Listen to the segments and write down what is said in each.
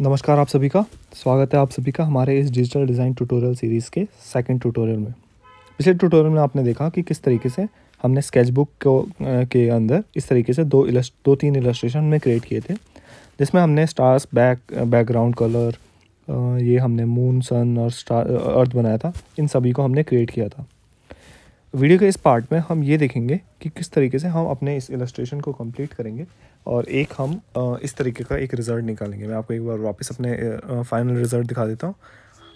नमस्कार आप सभी का स्वागत है आप सभी का हमारे इस डिजिटल डिज़ाइन ट्यूटोरियल सीरीज़ के सेकंड ट्यूटोरियल में पिछले ट्यूटोरियल में आपने देखा कि किस तरीके से हमने स्केचबुक को के अंदर इस तरीके से दो इलस्ट दो तीन इलस्ट्रेशन में क्रिएट किए थे जिसमें हमने स्टार्स बैक बैकग्राउंड कलर ये हमने मून सन और स्टार अर्थ बनाया था इन सभी को हमने क्रिएट किया था वीडियो के इस पार्ट में हम ये देखेंगे कि किस तरीके से हम अपने इस इलस्ट्रेशन को कंप्लीट करेंगे और एक हम इस तरीके का एक रिज़ल्ट निकालेंगे मैं आपको एक बार वापस अपने फाइनल रिज़ल्ट दिखा देता हूँ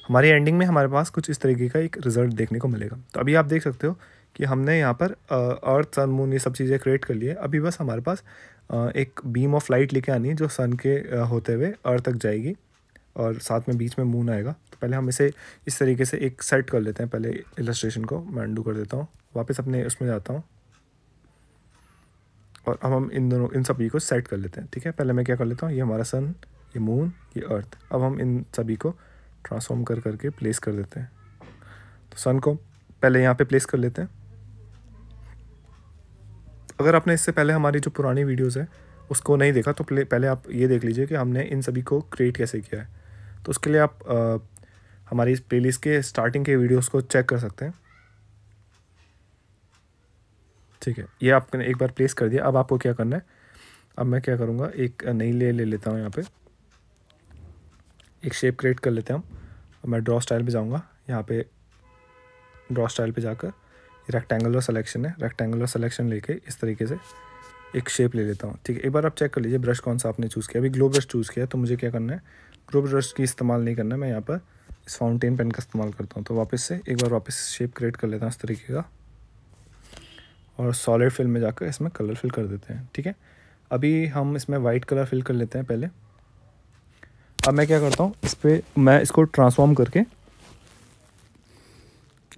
हमारी एंडिंग में हमारे पास कुछ इस तरीके का एक रिज़ल्ट देखने को मिलेगा तो अभी आप देख सकते हो कि हमने यहाँ पर अर्थ सन मून ये सब चीज़ें क्रिएट कर लिए अभी बस हमारे पास एक बीम ऑफ लाइट लेके आनी है जो सन के होते हुए अर्थ तक जाएगी और साथ में बीच में मून आएगा तो पहले हम इसे इस तरीके से एक सेट कर लेते हैं पहले इलस्ट्रेशन को मैं अंडू कर देता हूँ वापस अपने उसमें जाता हूँ और अब हम इन दोनों इन सभी को सेट कर लेते हैं ठीक है पहले मैं क्या कर लेता हूँ ये हमारा सन ये मून ये अर्थ अब हम इन सभी को ट्रांसफॉर्म कर करके प्लेस कर देते हैं तो सन को पहले यहाँ पे प्लेस कर लेते हैं अगर आपने इससे पहले हमारी जो पुरानी वीडियोज़ है उसको नहीं देखा तो पहले आप ये देख लीजिए कि हमने इन सभी को क्रिएट कैसे किया है तो उसके लिए आप आ, हमारी इस प्लेलिस्ट के स्टार्टिंग के वीडियोस को चेक कर सकते हैं ठीक है ये आपने एक बार प्लेस कर दिया अब आपको क्या करना है अब मैं क्या करूँगा एक नई ले ले लेता हूँ यहाँ पे एक शेप क्रिएट कर लेते हैं हम मैं ड्रॉ स्टाइल पर जाऊँगा यहाँ पे ड्रॉ स्टाइल पर जाकर रेक्टेंगुलर सलेक्शन है रेक्टेंगुलर सिलेक्शन लेके इस तरीके से एक शेप ले लेता हूँ ठीक है एक बार आप चेक कर लीजिए ब्रश कौन सा आपने चूज़ किया अभी ग्लो ब्रश चूज़ किया तो मुझे क्या करना है ग्रुप ब्रश की इस्तेमाल नहीं करना मैं यहाँ पर इस फाउंटेन पेन का इस्तेमाल करता हूँ तो वापस से एक बार वापस शेप क्रिएट कर लेता हूँ इस तरीके का और सॉलिड फिल में जाकर इसमें कलर फिल कर देते हैं ठीक है अभी हम इसमें वाइट कलर फिल कर लेते हैं पहले अब मैं क्या करता हूँ इस पर मैं इसको ट्रांसफॉर्म करके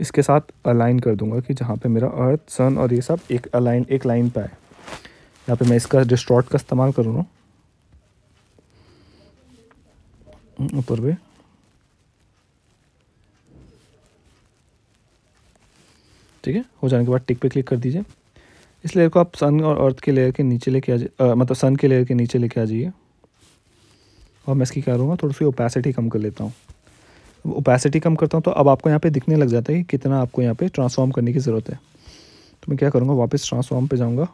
इसके साथ अलाइन कर दूंगा कि जहाँ पे मेरा अर्थ सन और ये सब एक अलाइन एक लाइन पे आए यहाँ पे मैं इसका डिस्ट्रॉट का इस्तेमाल करूँगा ऊपर पे ठीक है हो जाने के बाद टिक पे क्लिक कर दीजिए इस लेयर को आप सन और अर्थ के लेयर के नीचे लेके आ जाइए मतलब सन के लेयर के नीचे लेके आ जाइए और मैं इसकी क्या करूँगा थोड़ी सी ओपेसिटी कम कर लेता हूँ ओपेसिटी कम करता हूँ तो अब आपको यहाँ पे दिखने लग जाता है कि कितना आपको यहाँ पे ट्रांसफॉर्म करने की ज़रूरत है तो मैं क्या करूँगा वापस ट्रांसफॉर्म पे जाऊँगा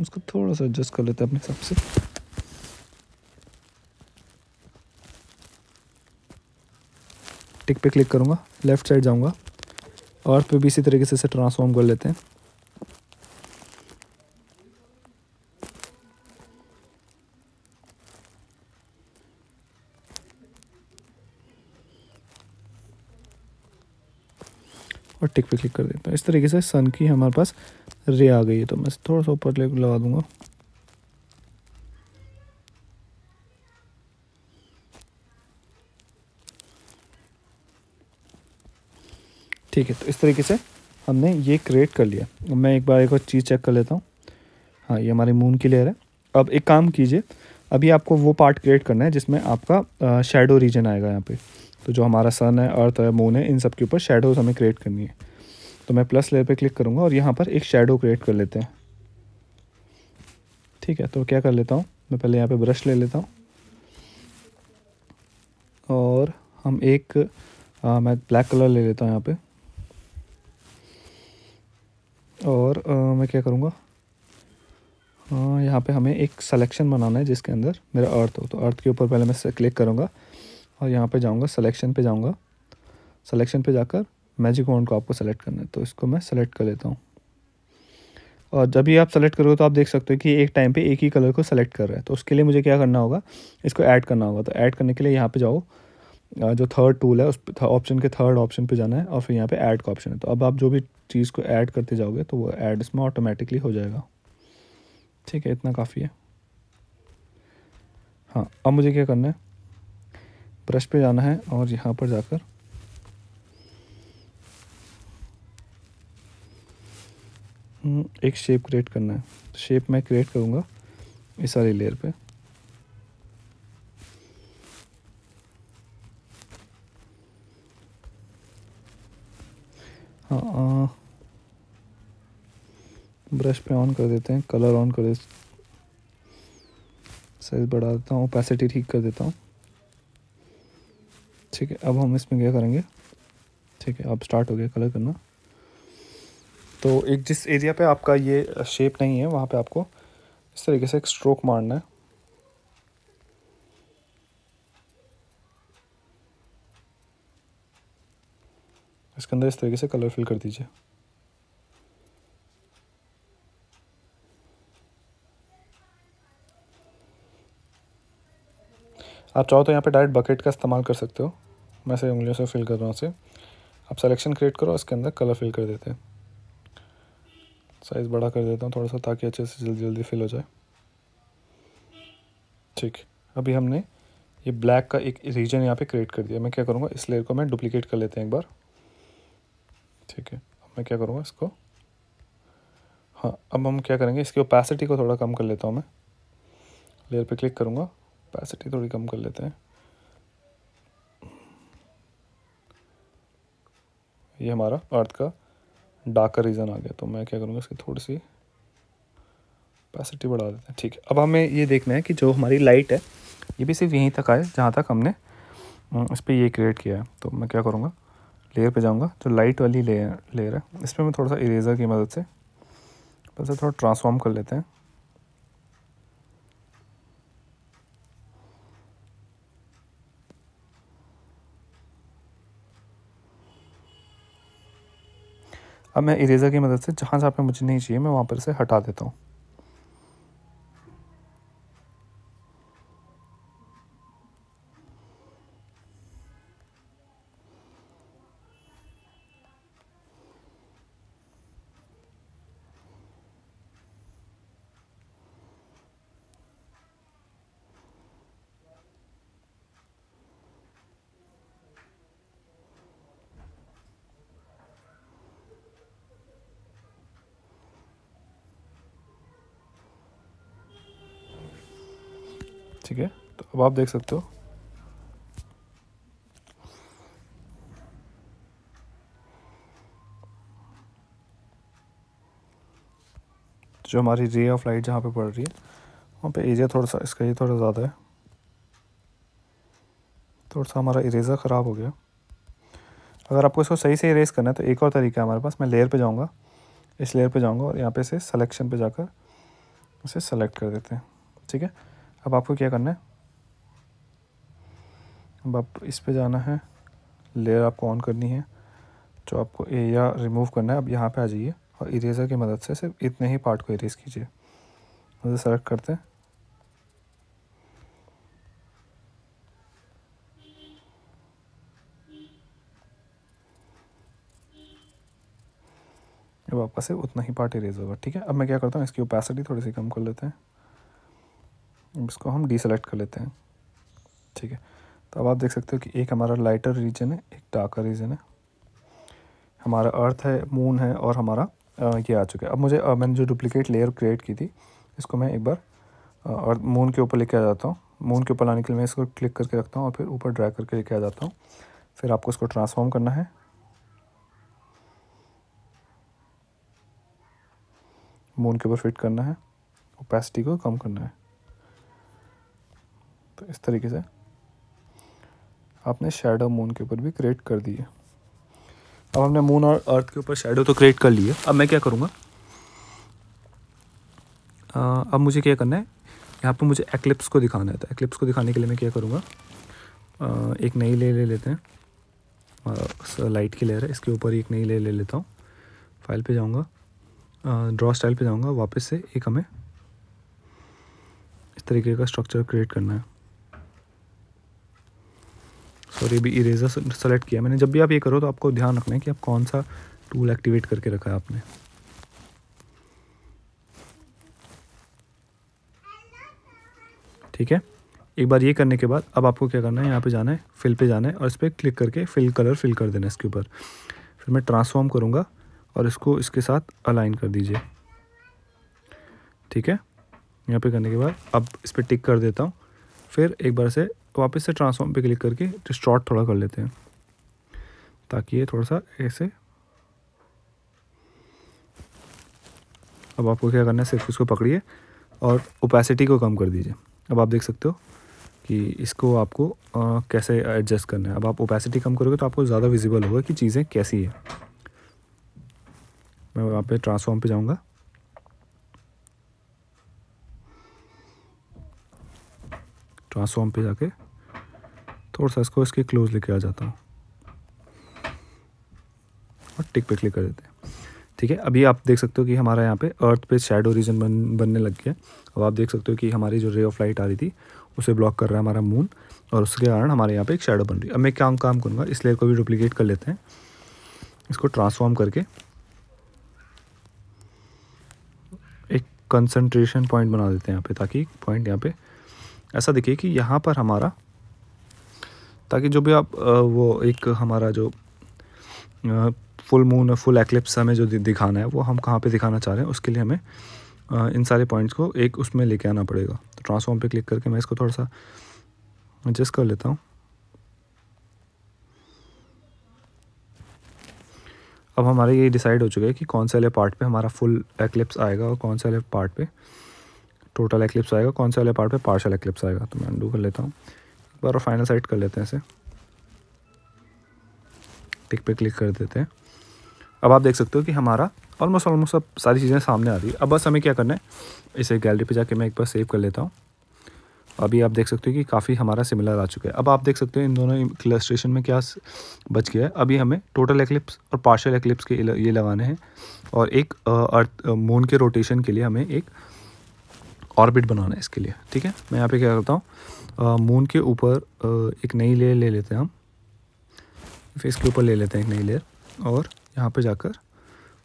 उसको थोड़ा सा एडजस्ट कर लेते हैं अपने हिसाब से टिक पे क्लिक करूँगा लेफ़्ट साइड जाऊँगा अर्थ पे भी इसी तरीके से इसे ट्रांसफॉर्म कर लेते हैं और टिक पे क्लिक कर देता हूँ इस तरीके से सन की हमारे पास रे आ गई है तो मैं थोड़ा सा ऊपर लगा दूंगा ठीक है तो इस तरीके से हमने ये क्रिएट कर लिया मैं एक बार एक और चीज़ चेक कर लेता हूँ हाँ ये हमारी मून की लेयर है अब एक काम कीजिए अभी आपको वो पार्ट क्रिएट करना है जिसमें आपका शेडो रीजन आएगा यहाँ पे तो जो हमारा सन है अर्थ है मून है इन सब के ऊपर शेडोज हमें क्रिएट करनी है तो मैं प्लस लेयर पे क्लिक करूँगा और यहाँ पर एक शेडो क्रिएट कर लेते हैं ठीक है तो क्या कर लेता हूँ मैं पहले यहाँ पर ब्रश ले लेता हूँ और हम एक आ, मैं ब्लैक कलर ले लेता हूँ यहाँ पर और आ, मैं क्या करूँगा यहाँ पे हमें एक सिलेक्शन बनाना है जिसके अंदर मेरा अर्थ हो तो अर्थ के ऊपर पहले मैं क्लिक करूँगा और यहाँ पे जाऊँगा सिलेक्शन पे जाऊँगा सिलेक्शन पे जाकर मैजिक वाउंड को आपको सेलेक्ट करना है तो इसको मैं सेलेक्ट कर लेता हूँ और जब भी आप सेलेक्ट करोगे तो आप देख सकते हो कि एक टाइम पे एक ही कलर को सेलेक्ट कर रहा है तो उसके लिए मुझे क्या करना होगा इसको ऐड करना होगा तो ऐड करने के लिए यहाँ पे जाओ जो थर्ड टूल है उस ऑप्शन के थर्ड ऑप्शन पे जाना है और फिर यहाँ पे ऐड का ऑप्शन है तो अब आप जो भी चीज़ को ऐड करते जाओगे तो वो ऐड इसमें ऑटोमेटिकली हो जाएगा ठीक है इतना काफ़ी है हाँ अब मुझे क्या करना है ब्रश पे जाना है और यहाँ पर जाकर हम्म, एक शेप क्रिएट करना है शेप तो मैं क्रिएट करूँगा इस वाली लेयर पर हाँ ब्रश पे ऑन कर देते हैं कलर ऑन कर देते साइज बढ़ा देता हूँ ओपेसिटी ठीक कर देता हूँ ठीक है अब हम इसमें क्या करेंगे ठीक है अब स्टार्ट हो गया कलर करना तो एक जिस एरिया पे आपका ये शेप नहीं है वहाँ पे आपको इस तरीके से एक स्ट्रोक मारना है इसके अंदर इस तरीके से कलर फिल कर दीजिए आप चाहो तो यहाँ पे डायरेक्ट बकेट का इस्तेमाल कर सकते हो मैं सही उंगलियों से फिल कर रहा हूँ उसे आप सिलेक्शन क्रिएट करो इसके अंदर कलर फिल कर देते हैं साइज़ बड़ा कर देता हूँ थोड़ा सा ताकि अच्छे से जल्दी जल्दी फिल हो जाए ठीक अभी हमने ये ब्लैक का एक रीजन यहाँ पे क्रिएट कर दिया मैं क्या करूँगा इस लेयर को मैं डुप्लीकेट कर लेते हैं एक बार ठीक है अब मैं क्या करूँगा इसको हाँ अब हम क्या करेंगे इसकी ओपेसिटी को थोड़ा कम कर लेता हूँ मैं लेयर पे क्लिक करूँगा ओपेसिटी थोड़ी कम कर लेते हैं ये हमारा अर्थ का डार्कर रीज़न आ गया तो मैं क्या करूँगा इसकी थोड़ी सी ओपेसिटी बढ़ा देते हैं ठीक है अब हमें ये देखना है कि जो हमारी लाइट है ये भी सिर्फ यहीं तक आए जहाँ तक हमने इस पर ये क्रिएट किया है तो मैं क्या करूँगा लेयर पे जाऊँगा जो लाइट वाली लेयर लेयर है इस पर मैं थोड़ा सा इरेज़र की मदद से बस थोड़ा ट्रांसफॉर्म कर लेते हैं अब मैं इरेज़र की मदद से जहाँ जहाँ पे मुझे नहीं चाहिए मैं वहाँ पर इसे हटा देता हूँ अब आप देख सकते हो तो जो हमारी रे ऑफ लाइट जहाँ पे पड़ रही है वहाँ पे एरिया थोड़ा सा इसका ये थोड़ा ज़्यादा है थोड़ा सा हमारा इरेज़र ख़राब हो गया अगर आपको इसको सही से इरेज़ करना है तो एक और तरीका है हमारे पास मैं लेयर पे जाऊँगा इस लेयर पे जाऊँगा और यहाँ पे से सिलेक्शन पे जाकर इसे सेलेक्ट कर देते हैं ठीक है अब आपको क्या करना है अब इस पे जाना है लेयर आपको ऑन करनी है जो आपको एरिया रिमूव करना है अब यहाँ पे आ जाइए और इरेज़र की मदद से सिर्फ इतने ही पार्ट को इरेज कीजिए उसे सेलेक्ट करते हैं अब आपका सिर्फ उतना ही पार्ट इरेज होगा ठीक है अब मैं क्या करता हूँ इसकी ओपेसिटी थोड़ी सी कम कर लेते हैं अब इसको हम डीसेलेक्ट कर लेते हैं ठीक है तो अब आप देख सकते हो कि एक हमारा लाइटर रीजन है एक डार्कर रीजन है हमारा अर्थ है मून है और हमारा ये आ चुका है अब मुझे मैंने जो डुप्लीकेट लेयर क्रिएट की थी इसको मैं एक बार और मून के ऊपर लेके आ जाता हूँ मून के ऊपर लाने के लिए मैं इसको क्लिक करके रखता हूँ और फिर ऊपर ड्रैग करके लेके आ जाता हूँ फिर आपको इसको ट्रांसफॉर्म करना है मून के ऊपर फिट करना है ओपेसिटी को कम करना है तो इस तरीके से आपने शेडो मून के ऊपर भी क्रिएट कर दिए अब हमने मून और अर्थ के ऊपर शेडो तो क्रिएट कर लिया अब मैं क्या करूँगा अब मुझे क्या करना है यहाँ पर मुझे एक्लिप्स को दिखाना है तो एक्लिप्स को दिखाने के लिए मैं क्या करूँगा एक नई ले ले लेते हैं लाइट की लेयर है इसके ऊपर एक नई ले ले लेता हूँ फाइल पे जाऊँगा ड्रॉ स्टाइल पे जाऊँगा वापस से एक हमें इस तरीके का स्ट्रक्चर क्रिएट करना है और ये भी इरेजर सेलेक्ट किया मैंने जब भी आप ये करो तो आपको ध्यान रखना है कि आप कौन सा टूल एक्टिवेट करके रखा है आपने ठीक है एक बार ये करने के बाद अब आपको क्या करना है यहाँ पे जाना है फिल पे जाना है और इस पर क्लिक करके फिल कलर फिल कर देना है इसके ऊपर फिर मैं ट्रांसफॉर्म करूँगा और इसको इसके साथ अलाइन कर दीजिए ठीक है यहाँ पे करने के बाद अब इस पर टिक कर देता हूँ फिर एक बार से तो वापस से ट्रांसफॉर्म पे क्लिक करके डिस्ट्रॉट थोड़ा कर लेते हैं ताकि ये थोड़ा सा ऐसे अब आपको क्या करना है सिर्फ इसको पकड़िए और ओपेसिटी को कम कर दीजिए अब आप देख सकते हो कि इसको आपको आ, कैसे एडजस्ट करना है अब आप ओपेसिटी कम करोगे तो आपको ज़्यादा विजिबल होगा कि चीज़ें कैसी है मैं वहाँ पे ट्रांसफॉर्म पे जाऊँगा ट्रांसफॉर्म पे जाके थोड़ा सा इसको इसके क्लोज लेके आ जाता हूँ और टिक पे क्लिक कर देते हैं ठीक है अभी आप देख सकते हो कि हमारा यहाँ पे अर्थ पे शेडो रीजन बन बनने लग गया अब आप देख सकते हो कि हमारी जो रे ऑफ लाइट आ रही थी उसे ब्लॉक कर रहा है हमारा मून और उसके कारण हमारे यहाँ पे एक शेडो बन रही है अब मैं क्या काम करूँगा इस लेयर को भी डुप्लीकेट कर लेते हैं इसको ट्रांसफॉर्म करके एक कंसनट्रेशन पॉइंट बना देते हैं यहाँ पे ताकि पॉइंट यहाँ पर ऐसा देखिए कि यहाँ पर हमारा ताकि जो भी आप वो एक हमारा जो फुल मून फुल एक्लिप्स हमें जो दिखाना है वो हम कहाँ पे दिखाना चाह रहे हैं उसके लिए हमें इन सारे पॉइंट्स को एक उसमें लेके आना पड़ेगा तो ट्रांसफॉर्म पे क्लिक करके मैं इसको थोड़ा सा एडजस्ट कर लेता हूँ अब हमारे ये डिसाइड हो चुका है कि कौन से वाले पार्ट पे हमारा फुल एक्लिप्स आएगा और कौन से वाले पार्ट पे टोटल एक्लिप्स आएगा कौन से वाले पार्ट पे पार्शल एक्लिप्स आएगा तो मैं अंडू कर लेता हूँ एक बार और फाइनल साइड कर लेते हैं इसे टिक पे क्लिक कर देते हैं अब आप देख सकते हो कि हमारा ऑलमोस्ट ऑलमोस्ट सब सारी चीज़ें सामने आ रही है अब बस हमें क्या करना है इसे गैलरी पे जाके मैं एक बार सेव कर लेता हूँ अभी आप देख सकते हो कि काफ़ी हमारा सिमिलर आ चुका है अब आप देख सकते हो इन दोनों क्लस्ट्रेशन में क्या बच गया है अभी हमें टोटल एक्लिप्स और पार्शल एक्लिप्स के ये लगाने हैं और एक अर्थ मून के रोटेशन के लिए हमें एक ऑर्बिट बनाना है इसके लिए ठीक है मैं यहाँ पे क्या करता हूँ मून के ऊपर एक नई लेयर ले लेते हैं हम फेस के ऊपर ले लेते हैं एक नई लेयर और यहाँ पे जाकर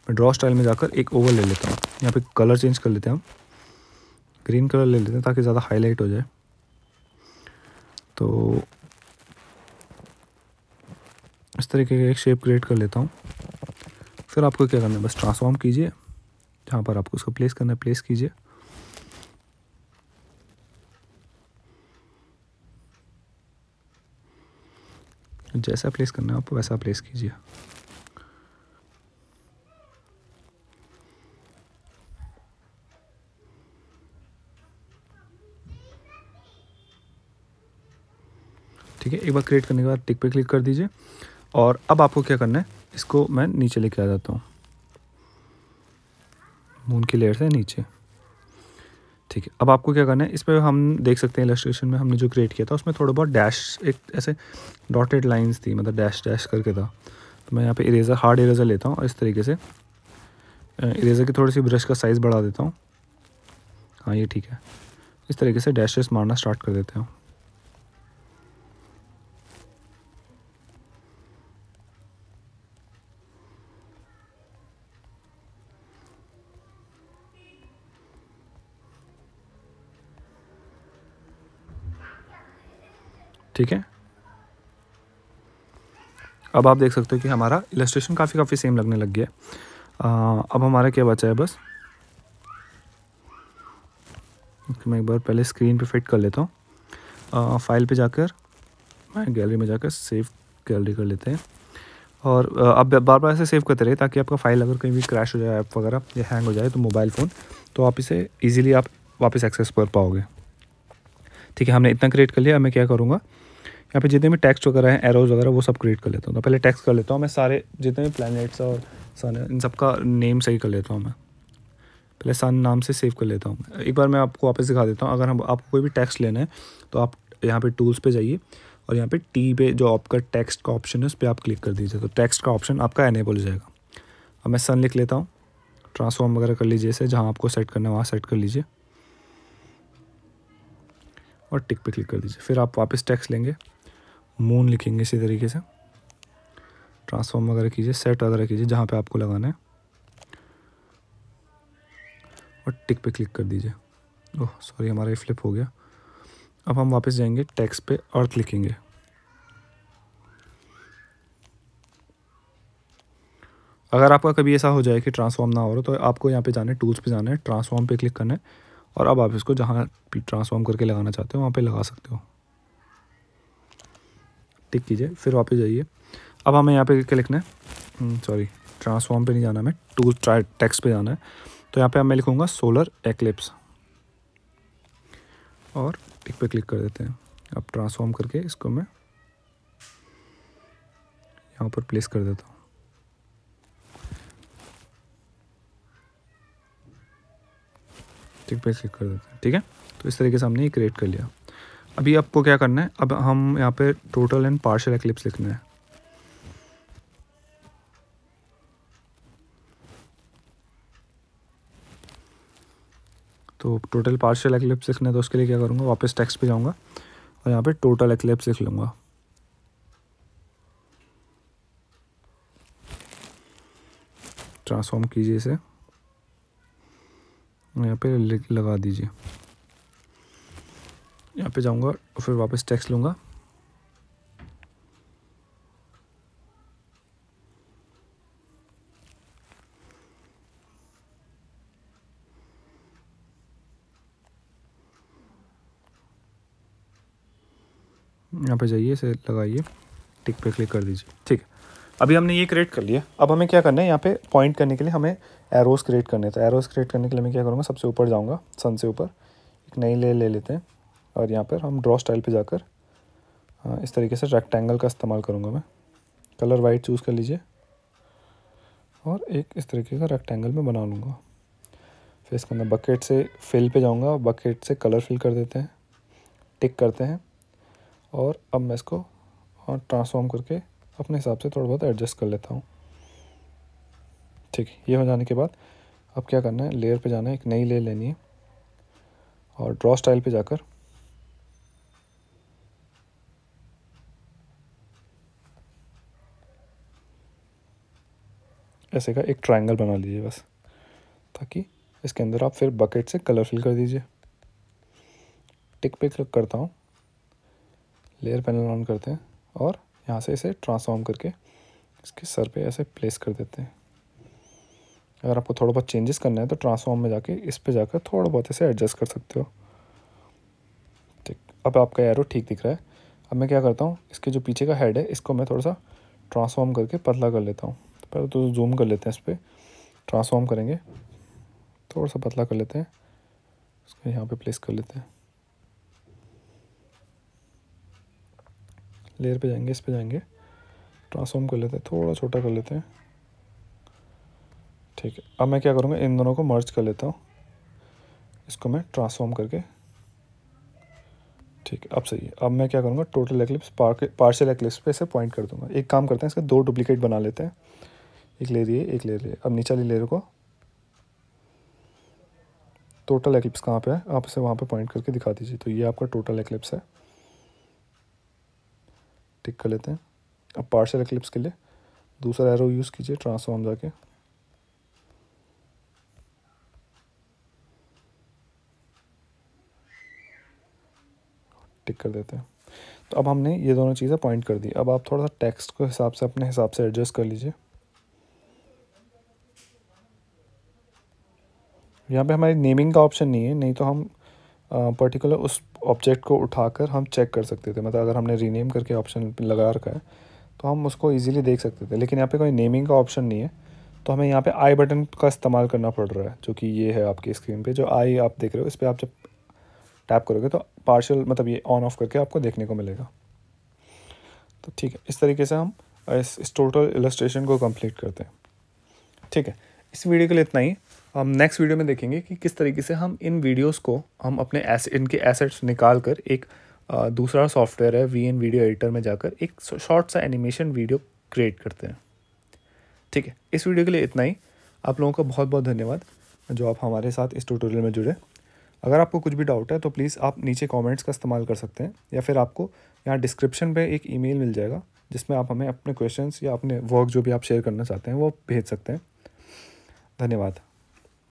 मैं ड्रॉ स्टाइल में जाकर एक ओवर ले लेता हूँ यहाँ पे कलर चेंज कर लेते हैं हम ग्रीन कलर ले लेते हैं ताकि ज़्यादा हाईलाइट हो जाए तो इस तरीके का एक शेप क्रिएट कर लेता हूँ फिर आपको क्या करना है बस ट्रांसफॉर्म कीजिए जहाँ पर आपको उसको प्लेस करना है प्लेस कीजिए जैसा प्लेस करना है आपको वैसा प्लेस कीजिए ठीक है एक बार क्रिएट करने के बाद टिक पे क्लिक कर दीजिए और अब आपको क्या करना है इसको मैं नीचे लेके आ जाता हूँ मून की लेयर से नीचे ठीक है अब आपको क्या करना है इस पर हम देख सकते हैं इलस्ट्रेशन में हमने जो क्रिएट किया था उसमें थोड़ा बहुत डैश एक ऐसे डॉटेड लाइंस थी मतलब डैश डैश करके था तो मैं यहाँ पे इरेज़र हार्ड इरेज़र लेता हूँ और इस तरीके से इरेज़र की थोड़ी सी ब्रश का साइज़ बढ़ा देता हूँ हाँ ये ठीक है इस तरीके से डैश मारना स्टार्ट कर देते हैं ठीक है अब आप देख सकते हो कि हमारा इलस्ट्रेशन काफ़ी काफ़ी सेम लगने लग गया है अब हमारा क्या बचा है बस okay, मैं एक बार पहले स्क्रीन पे फिट कर लेता हूँ फाइल पे जाकर मैं गैलरी में जाकर सेव गैलरी कर लेते हैं और आप बार बार ऐसे सेव करते रहे ताकि आपका फ़ाइल अगर कहीं भी क्रैश हो जाए ऐप वगैरह या हैंग हो जाए तो मोबाइल फ़ोन तो आप इसे ईजिली आप वापस एक्सेस कर पाओगे ठीक है हमने इतना क्रिएट कर लिया मैं क्या करूँगा यहाँ पे जितने भी टेक्स्ट वगैरह हैं एरोज वगैरह वो सब क्रिएट कर लेता हूँ तो पहले टेक्स्ट कर लेता हूँ मैं सारे जितने भी प्लानट्स और सन इन सब का नेम सही कर लेता हूँ मैं पहले सन नाम से सेव कर लेता हूँ एक बार मैं आपको वापस दिखा देता हूँ अगर हम आपको कोई भी टेक्स्ट लेना है तो आप यहाँ पर टूल्स पर जाइए और यहाँ पर टी पे जो आपका टेक्स्ट का ऑप्शन है उस पर आप क्लिक कर दीजिए तो टेक्स्ट का ऑप्शन आपका एनेबल हो जाएगा अब मैं सन लिख लेता हूँ ट्रांसफॉर्म वगैरह कर लीजिए इसे जहाँ आपको सेट करना है वहाँ सेट कर लीजिए और टिक पे क्लिक कर दीजिए फिर आप वापस टैक्स लेंगे मून लिखेंगे इसी तरीके से ट्रांसफॉर्म वगैरह कीजिए सेट वगैरह कीजिए जहाँ पे आपको लगाना है और टिक पे क्लिक कर दीजिए ओह सॉरी हमारा ये फ्लिप हो गया अब हम वापस जाएंगे टैक्स पे अर्थ लिखेंगे अगर आपका कभी ऐसा हो जाए कि ट्रांसफॉर्म ना हो रहा तो आपको यहाँ पे जाना है टूल्स पे जाना है ट्रांसफॉर्म पे क्लिक करना है और अब आप इसको जहाँ ट्रांसफॉर्म करके लगाना चाहते हो वहाँ पे लगा सकते हो टिक कीजिए फिर वापस जाइए अब हमें यहाँ पे क्या लिखना है सॉरी ट्रांसफॉर्म हम्म, पे नहीं जाना हमें टू टेक्स पे जाना है तो यहाँ पे मैं लिखूँगा सोलर एक्लिप्स और टिक पे क्लिक कर देते हैं अब ट्रांसफॉर्म करके इसको मैं यहाँ पर प्लेस कर देता हूँ टिक पे क्लिक कर देते हैं ठीक है तो इस तरीके से हमने ये क्रिएट कर लिया अभी आपको क्या करना है अब हम यहाँ पे टोटल एंड पार्शल एक्लिप्स लिखना है तो टोटल पार्शियल एक्लिप्स लिखना है तो उसके लिए क्या करूँगा वापस टेक्स्ट पे जाऊँगा और यहाँ पे टोटल एक्लिप्स लिख लूँगा ट्रांसफॉर्म कीजिए इसे यहाँ पे लगा दीजिए यहाँ पे जाऊँगा और फिर वापस टैक्स लूँगा यहाँ पे जाइए इसे लगाइए टिक पे क्लिक कर दीजिए ठीक है अभी हमने ये क्रिएट कर लिया अब हमें क्या करना है यहाँ पे पॉइंट करने के लिए हमें एरोस क्रिएट करने तो एरोस क्रिएट करने के लिए मैं क्या करूँगा सबसे ऊपर जाऊँगा सन से ऊपर एक नई ले ले लेते हैं और यहाँ पर हम ड्रॉ स्टाइल पे जाकर इस तरीके से रेक्टेंगल का इस्तेमाल करूँगा मैं कलर वाइट चूज़ कर लीजिए और एक इस तरीके का रेक्टेंगल में बना लूँगा फिर इसके अंदर बकेट से फिल पे जाऊँगा और बकेट से कलर फिल कर देते हैं टिक करते हैं और अब मैं इसको ट्रांसफॉर्म करके अपने हिसाब से थोड़ा बहुत एडजस्ट कर लेता हूँ ठीक ये हो जाने के बाद अब क्या करना है लेयर पे जाना है एक नई लेयर लेनी है और ड्रॉ स्टाइल पे जाकर ऐसे का एक ट्रायंगल बना लीजिए बस ताकि इसके अंदर आप फिर बकेट से कलर फिल कर दीजिए टिक पे क्लिक करता हूँ लेयर पैनल ऑन करते हैं और यहाँ से इसे ट्रांसफॉर्म करके इसके सर पे ऐसे प्लेस कर देते हैं अगर आपको थोड़ा बहुत चेंजेस करना है तो ट्रांसफॉर्म में जाके इस पे जाकर थोड़ा बहुत इसे एडजस्ट कर सकते हो ठीक अब आपका एरो ठीक दिख रहा है अब मैं क्या करता हूँ इसके जो पीछे का हेड है इसको मैं थोड़ा सा ट्रांसफॉर्म करके पतला कर लेता हूँ पहले तो जूम कर लेते हैं इस पर ट्रांसफॉर्म करेंगे थोड़ा सा पतला कर लेते हैं इसको यहाँ पे प्लेस कर लेते हैं लेयर पे जाएंगे इस पे जाएंगे ट्रांसफॉर्म कर लेते हैं थोड़ा छोटा कर लेते हैं ठीक है अब मैं क्या करूँगा इन दोनों को मर्ज कर लेता हूँ इसको मैं ट्रांसफॉर्म करके ठीक है अब सही है अब मैं क्या करूँगा टोटल एक्लिप्स पार्शियल एक्लिप्स पे इसे पॉइंट कर दूँगा एक काम करते हैं इसके दो डुप्लीकेट बना लेते हैं एक ले रही है एक ले रही है अब नीचे वाली लेयर को टोटल एक्लिप्स कहाँ पे है आप इसे वहाँ पे पॉइंट करके दिखा दीजिए तो ये आपका टोटल एक्लिप्स है टिक कर लेते हैं अब पार्शल एक्लिप्स के लिए दूसरा एरो यूज़ कीजिए ट्रांसफॉर्म जाके टिक कर देते हैं तो अब हमने ये दोनों चीज़ें पॉइंट कर दी अब आप थोड़ा सा टेक्स्ट को हिसाब से अपने हिसाब से एडजस्ट कर लीजिए यहाँ पे हमारी नेमिंग का ऑप्शन नहीं है नहीं तो हम पर्टिकुलर उस ऑब्जेक्ट को उठाकर हम चेक कर सकते थे मतलब अगर हमने रीनेम करके ऑप्शन लगा रखा है तो हम उसको इजीली देख सकते थे लेकिन यहाँ पे कोई नेमिंग का ऑप्शन नहीं है तो हमें यहाँ पे आई बटन का इस्तेमाल करना पड़ रहा है जो कि ये है आपकी स्क्रीन पर जो आई आप देख रहे हो इस पर आप जब टैप करोगे तो पार्शल मतलब ये ऑन ऑफ करके आपको देखने को मिलेगा तो ठीक है इस तरीके से हम इस, इस टोटल इलस्ट्रेशन को कंप्लीट करते हैं ठीक है इस वीडियो के लिए इतना ही हम नेक्स्ट वीडियो में देखेंगे कि किस तरीके से हम इन वीडियोस को हम अपने एस इनके एसेट्स निकाल कर एक आ, दूसरा सॉफ्टवेयर है वी एन वीडियो एडिटर में जाकर एक शॉर्ट सा एनिमेशन वीडियो क्रिएट करते हैं ठीक है इस वीडियो के लिए इतना ही आप लोगों का बहुत बहुत धन्यवाद जो आप हमारे साथ इस ट्यूटोरियल में जुड़े अगर आपको कुछ भी डाउट है तो प्लीज़ आप नीचे कमेंट्स का इस्तेमाल कर सकते हैं या फिर आपको यहाँ डिस्क्रिप्शन पे एक ईमेल मिल जाएगा जिसमें आप हमें अपने क्वेश्चंस या अपने वर्क जो भी आप शेयर करना चाहते हैं वो भेज सकते हैं धन्यवाद